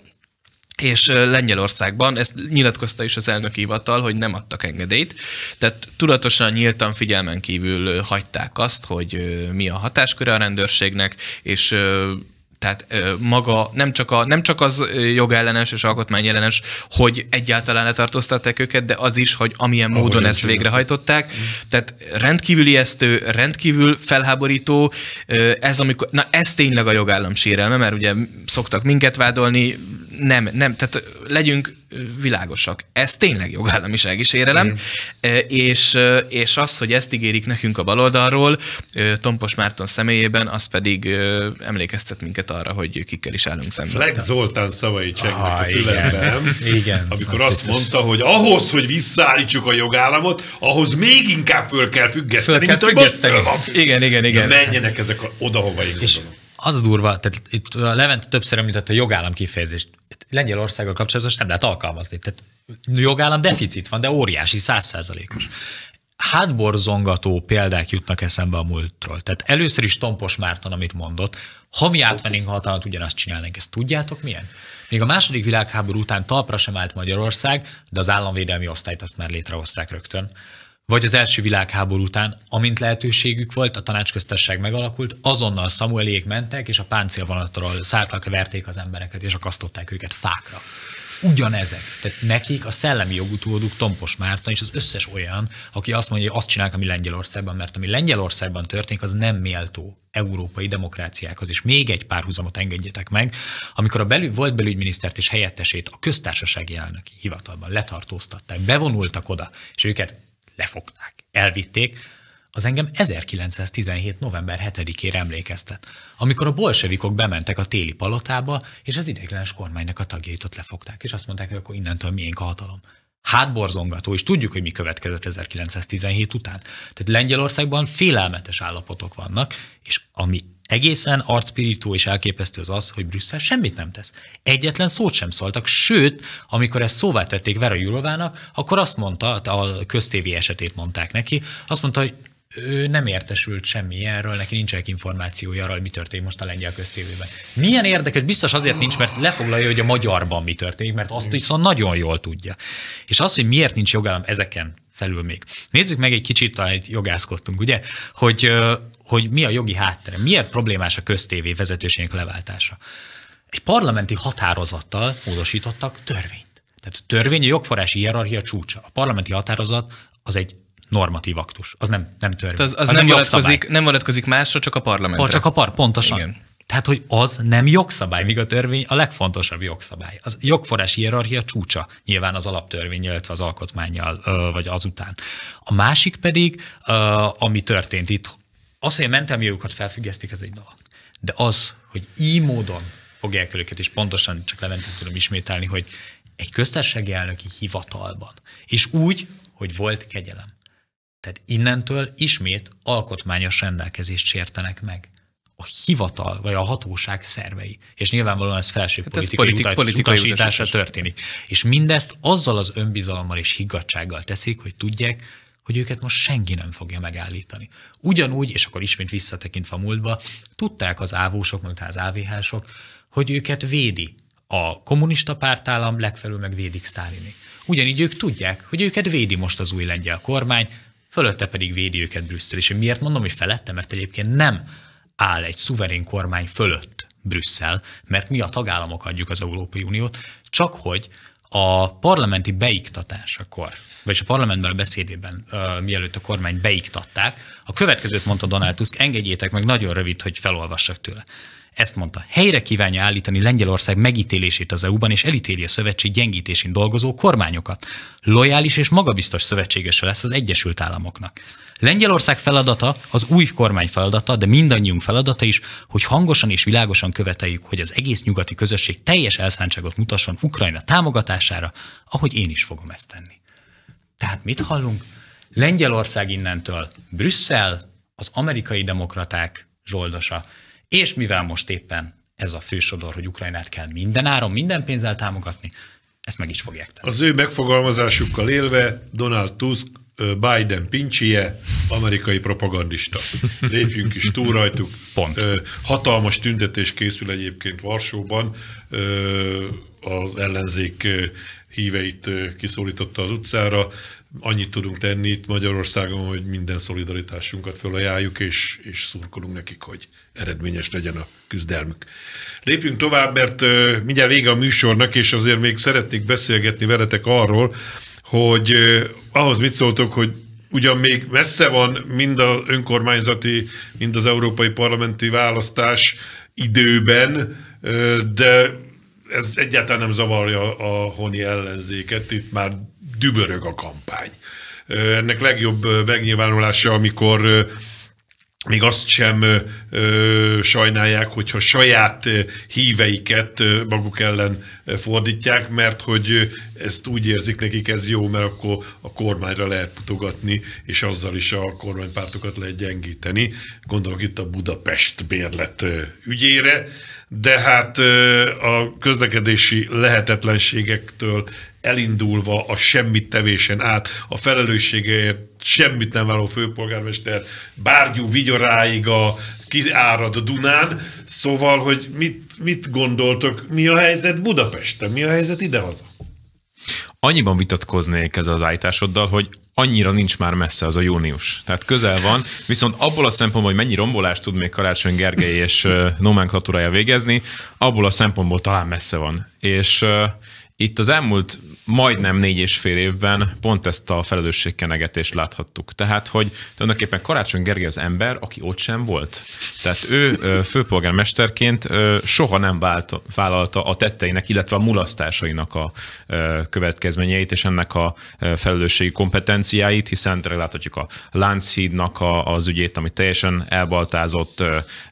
és Lengyelországban ezt nyilatkozta is az elnök hivatal, hogy nem adtak engedélyt, tehát tudatosan nyíltan figyelmen kívül hagyták azt, hogy mi a hatásköre a rendőrségnek, és tehát ö, maga nem csak, a, nem csak az jogellenes és alkotmányellenes, hogy egyáltalán letartóztatták őket, de az is, hogy amilyen Ahogy módon ezt végrehajtották. Mm. Tehát rendkívül ijesztő, rendkívül felháborító. Ö, ez, amikor, na ez tényleg a jogállam sérelme, mert ugye szoktak minket vádolni, nem, nem, tehát legyünk világosak. Ez tényleg jogállamisági sérelem, és, és az, hogy ezt ígérik nekünk a baloldalról, Tompos Márton személyében, az pedig emlékeztet minket arra, hogy kikkel is állunk szemben. Flex Zoltán szavai csegnek ah, a igen, igen. amikor az azt biztos. mondta, hogy ahhoz, hogy visszaállítsuk a jogállamot, ahhoz még inkább föl kell függeszteni, föl kell mint, függeszteni. igen, igen, igen. menjenek ezek oda, hova én az a durva, tehát itt a Levent többször említette a jogállam kifejezést. Lengyelországgal kapcsolatban nem lehet alkalmazni. Tehát jogállam deficit van, de óriási, százszázalékos. Hátborzongató példák jutnak eszembe a múltról. Tehát először is Tompos Márton, amit mondott, ha mi átvennénk hatalmat, ugyanazt csinálnánk. Ezt tudjátok milyen? Még a második világháború után talpra sem állt Magyarország, de az államvédelmi osztályt azt már létrehozták rögtön vagy az első világháború után, amint lehetőségük volt, a tanácsköztesség megalakult, azonnal Samueliék mentek, és a páncélvonatról szártak, verték az embereket, és akasztották őket fákra. Ugyanezek. Tehát nekik a szellemi jogutóduk Tompos Márton és az összes olyan, aki azt mondja, hogy azt csinálják, ami Lengyelországban, mert ami Lengyelországban történik, az nem méltó európai demokráciákhoz. És még egy párhuzamot engedjetek meg, amikor a belül, volt belügyminisztert és helyettesét a köztársasági elnöki hivatalban letartóztatták, bevonultak oda, és őket lefogták, elvitték, az engem 1917. november 7-ére emlékeztet, amikor a bolsevikok bementek a téli palotába, és az ideiglenes kormánynak a tagjait ott lefogták, és azt mondták, hogy akkor innentől miénk a hatalom. Hát borzongató, és tudjuk, hogy mi következett 1917 után. Tehát Lengyelországban félelmetes állapotok vannak, és ami Egészen arcpirító és elképesztő az az, hogy Brüsszel semmit nem tesz. Egyetlen szót sem szóltak, sőt, amikor ezt szóvá tették Vera Jurovának, akkor azt mondta, hát a köztévi esetét mondták neki, azt mondta, hogy ő nem értesült semmi erről, neki nincsenek információja arról, mi történik most a lengyel köztévében. Milyen érdekes, biztos azért nincs, mert lefoglalja, hogy a magyarban mi történik, mert azt viszont nagyon jól tudja. És az, hogy miért nincs jogállam ezeken felül még. Nézzük meg egy kicsit, ahogy jogászkodtunk, ugye, hogy, hogy mi a jogi háttere, miért problémás a köztévé vezetőségek leváltása. Egy parlamenti határozattal módosítottak törvényt. Tehát a törvény a jogforrási hierarchia csúcsa. A parlamenti határozat az egy normatív aktus, az nem, nem törvény. Az, az, az nem, nem, vonatkozik, nem vonatkozik másra, csak a parlamentre. Csak a par, pontosan. Igen. Tehát, hogy az nem jogszabály, míg a törvény a legfontosabb jogszabály. Az jogforrás hierarchia csúcsa nyilván az alaptörvény, illetve az alkotmányjal, vagy azután. A másik pedig, ami történt itt, az, hogy a mentelmi jogokat felfüggesztik, ez egy dolog. De az, hogy így módon fogják őket, és pontosan csak leventet tudom ismételni, hogy egy köztársasági elnöki hivatalban, és úgy, hogy volt kegyelem. Tehát innentől ismét alkotmányos rendelkezést sértenek meg a hivatal, vagy a hatóság szervei. És nyilvánvalóan ez felső hát politikai, ez politi- politikai utasítása utasítás. történik. És mindezt azzal az önbizalommal és higgadsággal teszik, hogy tudják, hogy őket most senki nem fogja megállítani. Ugyanúgy, és akkor ismét visszatekintve a múltba, tudták az ávósok, mondjuk az avh hogy őket védi a kommunista pártállam, legfelül meg védik Sztálini. Ugyanígy ők tudják, hogy őket védi most az új lengyel kormány, fölötte pedig védi őket Brüsszel. És miért mondom, hogy felette? Mert egyébként nem áll egy szuverén kormány fölött Brüsszel, mert mi a tagállamok adjuk az Európai Uniót, csak hogy a parlamenti beiktatásakor, vagy a parlamentben a beszédében, uh, mielőtt a kormány beiktatták, a következőt mondta Donald Tusk, engedjétek meg nagyon rövid, hogy felolvassak tőle. Ezt mondta, helyre kívánja állítani Lengyelország megítélését az EU-ban, és elítéli a szövetség gyengítésén dolgozó kormányokat. Lojális és magabiztos szövetségese lesz az Egyesült Államoknak. Lengyelország feladata, az új kormány feladata, de mindannyiunk feladata is, hogy hangosan és világosan követeljük, hogy az egész nyugati közösség teljes elszántságot mutasson Ukrajna támogatására, ahogy én is fogom ezt tenni. Tehát mit hallunk? Lengyelország innentől Brüsszel, az amerikai demokraták zsoldosa. És mivel most éppen ez a fősodor, hogy Ukrajnát kell minden áron, minden pénzzel támogatni, ezt meg is fogják tenni. Az ő megfogalmazásukkal élve Donald Tusk Biden pincsie, amerikai propagandista. Lépjünk is túl rajtuk. Pont. hatalmas tüntetés készül egyébként Varsóban. az ellenzék híveit kiszólította az utcára annyit tudunk tenni itt Magyarországon, hogy minden szolidaritásunkat fölajánljuk, és, és szurkolunk nekik, hogy eredményes legyen a küzdelmük. Lépjünk tovább, mert mindjárt vége a műsornak, és azért még szeretnék beszélgetni veletek arról, hogy ahhoz mit szóltok, hogy ugyan még messze van mind az önkormányzati, mind az európai parlamenti választás időben, de ez egyáltalán nem zavarja a honi ellenzéket. Itt már dübörög a kampány. Ennek legjobb megnyilvánulása, amikor még azt sem ö, sajnálják, hogyha saját híveiket maguk ellen fordítják, mert hogy ezt úgy érzik nekik, ez jó, mert akkor a kormányra lehet putogatni, és azzal is a kormánypártokat lehet gyengíteni. Gondolok itt a Budapest bérlet ügyére, de hát a közlekedési lehetetlenségektől elindulva a semmit tevésen át, a felelősségeért semmit nem váló főpolgármester Bárgyú vigyoráig a kiárad a Dunán, szóval, hogy mit, mit gondoltok, mi a helyzet Budapesten, mi a helyzet idehaza? Annyiban vitatkoznék ez az állításoddal, hogy annyira nincs már messze az a június. Tehát közel van, viszont abból a szempontból, hogy mennyi rombolást tud még Karácsony Gergely és nomenklatúrája végezni, abból a szempontból talán messze van. És itt az elmúlt majdnem négy és fél évben pont ezt a felelősségkenegetést láthattuk. Tehát, hogy tulajdonképpen Karácsony Gergely az ember, aki ott sem volt. Tehát ő főpolgármesterként soha nem vált, vállalta a tetteinek, illetve a mulasztásainak a következményeit és ennek a felelősségi kompetenciáit, hiszen tényleg láthatjuk a Lánchídnak a, az ügyét, ami teljesen elbaltázott,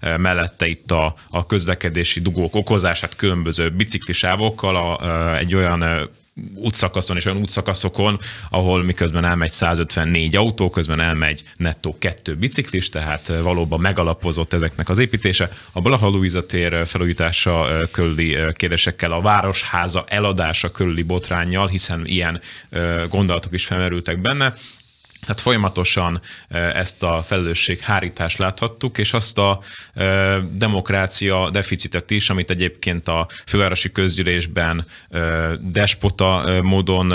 mellette itt a, a közlekedési dugók okozását különböző biciklisávokkal, a, egy egy olyan útszakaszon és olyan útszakaszokon, ahol miközben elmegy 154 autó, közben elmegy nettó kettő biciklis, tehát valóban megalapozott ezeknek az építése. A Blaha Luisa tér felújítása körüli kérdésekkel, a Városháza eladása körüli botránnyal, hiszen ilyen gondolatok is felmerültek benne, tehát folyamatosan e, ezt a felelősség hárítást láthattuk, és azt a e, demokrácia deficitet is, amit egyébként a fővárosi közgyűlésben e, despota módon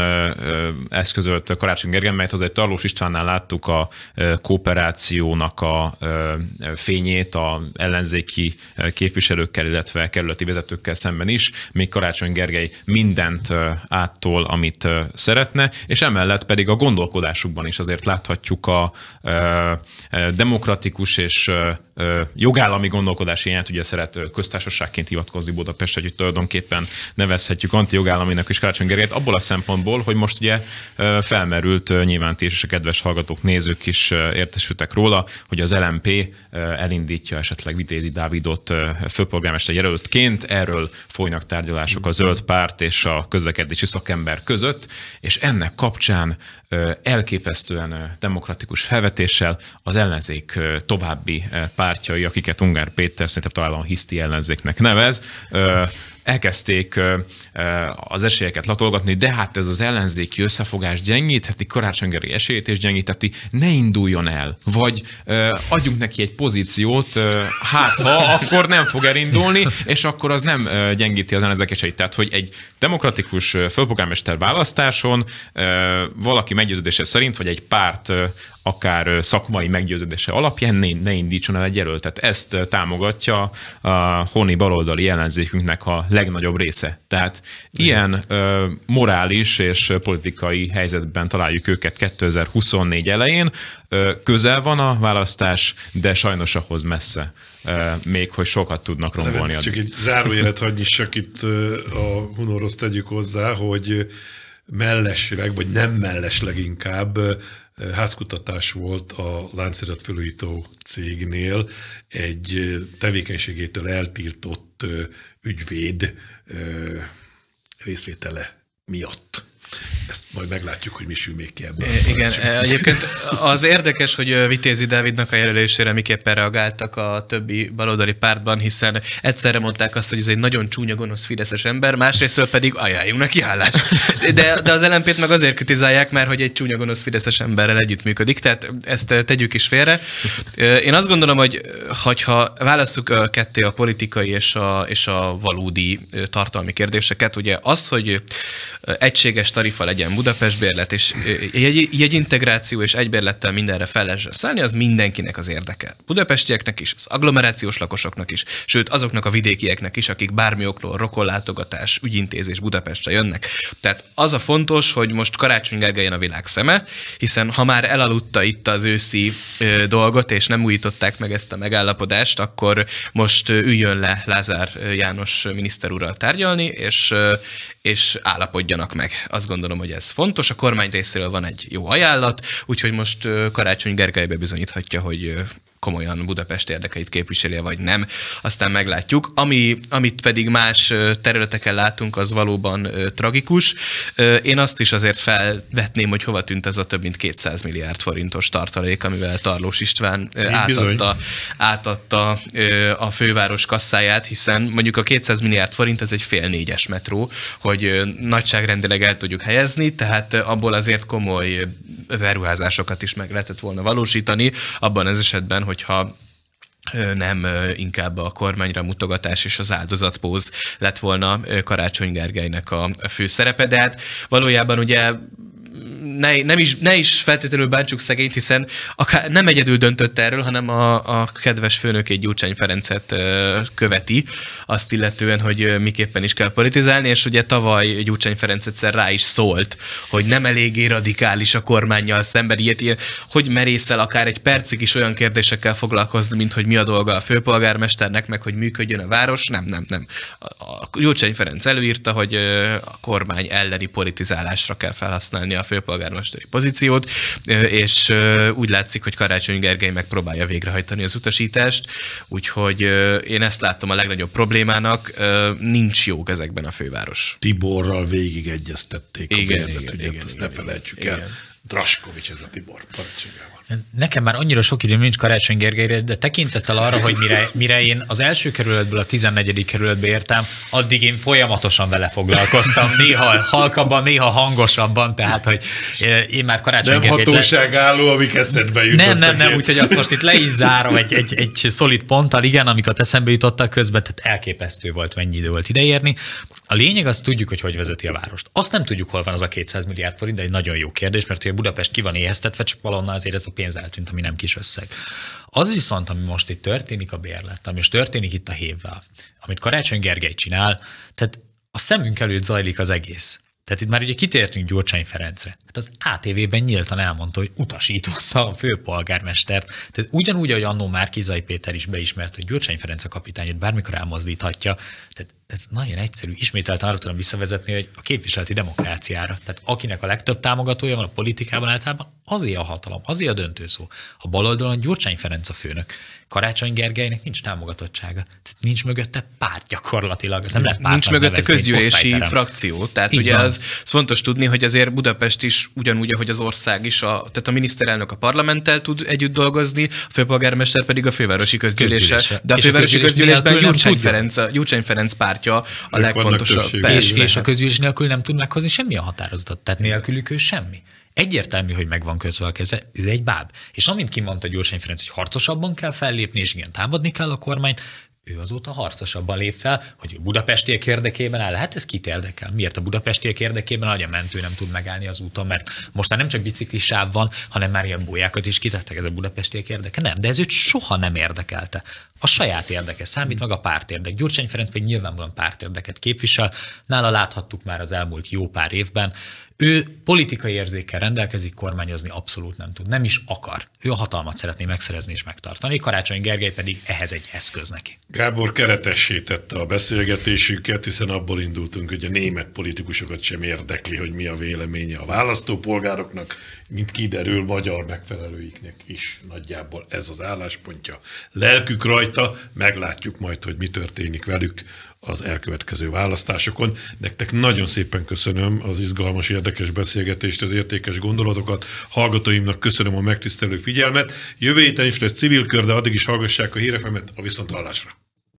eszközölt Karácsony Gergen, mert azért Tarlós Istvánnál láttuk a kooperációnak a fényét a ellenzéki képviselőkkel, illetve kerületi vezetőkkel szemben is, még Karácsony Gergely mindent áttól, amit szeretne, és emellett pedig a gondolkodásukban is azért azért láthatjuk a demokratikus és jogállami gondolkodás ilyen, ugye szeret köztársaságként hivatkozni Budapest, hogy tulajdonképpen nevezhetjük antijogállaminak is Karácsony Gergelyt, abból a szempontból, hogy most ugye felmerült nyilván ti és a kedves hallgatók, nézők is értesültek róla, hogy az LMP elindítja esetleg Vitézi Dávidot főpolgármester jelöltként, erről folynak tárgyalások a zöld párt és a közlekedési szakember között, és ennek kapcsán elképesztően olyan demokratikus felvetéssel az ellenzék további pártjai, akiket Ungár Péter szerintem talán a hiszti ellenzéknek nevez, elkezdték az esélyeket latolgatni, de hát ez az ellenzéki összefogás gyengítheti karácsonygeri Gergely esélyét, és gyengítheti, ne induljon el, vagy adjunk neki egy pozíciót, hát ha, akkor nem fog elindulni, és akkor az nem gyengíti az ellenzék esélyt. Tehát, hogy egy demokratikus fölpogámester választáson valaki meggyőződése szerint, vagy egy párt akár szakmai meggyőződése alapján ne, ne indítson el egy jelöltet. Ezt támogatja a honi baloldali ellenzékünknek a legnagyobb része. Tehát ilyen ö, morális és politikai helyzetben találjuk őket 2024 elején. Ö, közel van a választás, de sajnos ahhoz messze. Ö, még hogy sokat tudnak rombolni. Csak egy zárójelet hagyni, csak itt a Hunorhoz tegyük hozzá, hogy mellesleg, vagy nem mellesleg inkább házkutatás volt a láncedat fölújító cégnél egy tevékenységétől eltiltott ügyvéd részvétele miatt. Ezt majd meglátjuk, hogy mi sül még ki ebből. Igen, e, egyébként az érdekes, hogy Vitézi Dávidnak a jelölésére miképpen reagáltak a többi baloldali pártban, hiszen egyszerre mondták azt, hogy ez egy nagyon csúnya, gonosz fideszes ember, másrészt pedig ajánljunk neki állás. De, de az lmp meg azért kritizálják, mert hogy egy csúnya, gonosz fideszes emberrel együttműködik, tehát ezt tegyük is félre. Én azt gondolom, hogy ha választjuk ketté a politikai és a, és a valódi tartalmi kérdéseket, ugye az, hogy egységes tarifa legyen Budapest bérlet, és egy, integráció és egy bérlettel mindenre fel lehessen szállni, az mindenkinek az érdeke. Budapestieknek is, az agglomerációs lakosoknak is, sőt azoknak a vidékieknek is, akik bármi okról rokonlátogatás, ügyintézés Budapestre jönnek. Tehát az a fontos, hogy most Karácsony Gergelyen a világ szeme, hiszen ha már elaludta itt az őszi ö, dolgot, és nem újították meg ezt a megállapodást, akkor most üljön le Lázár János miniszter ural tárgyalni, és, és állapodjanak meg. Azt gondolom, hogy ez fontos. A kormány részéről van egy jó ajánlat, úgyhogy most Karácsony Gergely bebizonyíthatja, hogy komolyan Budapest érdekeit képviseli vagy nem. Aztán meglátjuk. Ami, amit pedig más területeken látunk, az valóban tragikus. Én azt is azért felvetném, hogy hova tűnt ez a több mint 200 milliárd forintos tartalék, amivel Tarlós István átadta, átadta a főváros kasszáját, hiszen mondjuk a 200 milliárd forint ez egy fél négyes metró, hogy nagyságrendileg el tudjuk helyezni, tehát abból azért komoly beruházásokat is meg lehetett volna valósítani, abban az esetben, hogyha nem inkább a kormányra mutogatás és az áldozatpóz lett volna Karácsony Gergelynek a fő de hát valójában ugye ne, nem is, ne is feltétlenül bántsuk szegényt, hiszen akár nem egyedül döntött erről, hanem a, a kedves egy Gyurcsány Ferencet követi, azt illetően, hogy miképpen is kell politizálni, és ugye tavaly Gyurcsány Ferenc egyszer rá is szólt, hogy nem eléggé radikális a kormányjal szemben, ilyet, ilyet, hogy merészel akár egy percig is olyan kérdésekkel foglalkozni, mint hogy mi a dolga a főpolgármesternek, meg hogy működjön a város, nem, nem, nem. A, a Gyurcsány Ferenc előírta, hogy a kormány elleni politizálásra kell felhasználni a főpolgármesteri pozíciót, és úgy látszik, hogy Karácsony Gergely megpróbálja végrehajtani az utasítást, úgyhogy én ezt látom a legnagyobb problémának, nincs jó ezekben a főváros. Tiborral végig egyeztették igen, a véletet, igen, igen, ezt igen, ne felejtsük igen. el. Draskovics ez a Tibor parancsoljával. Nekem már annyira sok időm nincs Karácsony Gergelyre, de tekintettel arra, hogy mire, mire én az első kerületből a 14. kerületbe értem, addig én folyamatosan vele foglalkoztam, néha halkabban, néha hangosabban, tehát hogy eh, én már Karácsony Nem Gergelyt hatóság le... álló, ami kezdetbe jutott. Nem, nem, nem, úgyhogy azt most itt le is zárom egy, egy, egy szolid ponttal, igen, amik eszembe jutottak közben, tehát elképesztő volt, mennyi idő volt ideérni. A lényeg az, tudjuk, hogy hogy vezeti a várost. Azt nem tudjuk, hol van az a 200 milliárd forint, de egy nagyon jó kérdés, mert ugye Budapest ki van éheztetve, csak valahonnan azért ez a pénz eltűnt, ami nem kis összeg. Az viszont, ami most itt történik a bérlet, ami most történik itt a hévvel, amit Karácsony Gergely csinál, tehát a szemünk előtt zajlik az egész. Tehát itt már ugye kitértünk Gyurcsány Ferencre. Hát az ATV-ben nyíltan elmondta, hogy utasította a főpolgármestert. Tehát ugyanúgy, ahogy annó már Kizai Péter is beismert, hogy Gyurcsány Ferenc a kapitányot bármikor elmozdíthatja. Tehát ez nagyon egyszerű. Ismételten arra tudom visszavezetni, hogy a képviseleti demokráciára. Tehát akinek a legtöbb támogatója van a politikában általában, Azért a hatalom, azért a döntő szó. A bal oldalon Gyurcsány Ferenc a főnök. Karácsony Gergelynek nincs támogatottsága. Tehát nincs mögötte párt gyakorlatilag. nem lehet nincs mögötte közgyűlési frakció. Tehát Így ugye van. az, az fontos tudni, hogy azért Budapest is ugyanúgy, ahogy az ország is, a, tehát a miniszterelnök a parlamenttel tud együtt dolgozni, a főpolgármester pedig a fővárosi közgyűléssel. Közgyűlése. De a és fővárosi a közgyűlésben Gyurcsány Ferenc, a, Gyurcsány Ferenc pártja a legfontosabb. És, és a közgyűlés nélkül nem tudnak hozni semmi a határozatot, tehát nélkülük ő semmi. Egyértelmű, hogy megvan kötve a keze, ő egy báb. És amint kimondta Gyurcsány Ferenc, hogy harcosabban kell fellépni, és igen, támadni kell a kormányt, ő azóta harcosabban lép fel, hogy a budapestiek érdekében áll. Hát ez kit érdekel? Miért a budapestiek érdekében, hogy a mentő nem tud megállni az úton, mert most már nem csak biciklisáv van, hanem már ilyen bójákat is kitettek, ez a budapestiek érdeke. Nem, de ez őt soha nem érdekelte. A saját érdeke számít, meg a párt érdek. Gyurcsány Ferenc pedig nyilvánvalóan párt érdeket képvisel. Nála láthattuk már az elmúlt jó pár évben, ő politikai érzékkel rendelkezik, kormányozni abszolút nem tud, nem is akar. Ő a hatalmat szeretné megszerezni és megtartani, Karácsony Gergely pedig ehhez egy eszköz neki. Gábor keretessé tette a beszélgetésüket, hiszen abból indultunk, hogy a német politikusokat sem érdekli, hogy mi a véleménye a választópolgároknak, mint kiderül magyar megfelelőiknek is nagyjából ez az álláspontja. Lelkük rajta, meglátjuk majd, hogy mi történik velük az elkövetkező választásokon. Nektek nagyon szépen köszönöm az izgalmas, érdekes beszélgetést, az értékes gondolatokat. Hallgatóimnak köszönöm a megtisztelő figyelmet. Jövő héten is lesz civil kör, de addig is hallgassák a hírefemet a viszontlátásra.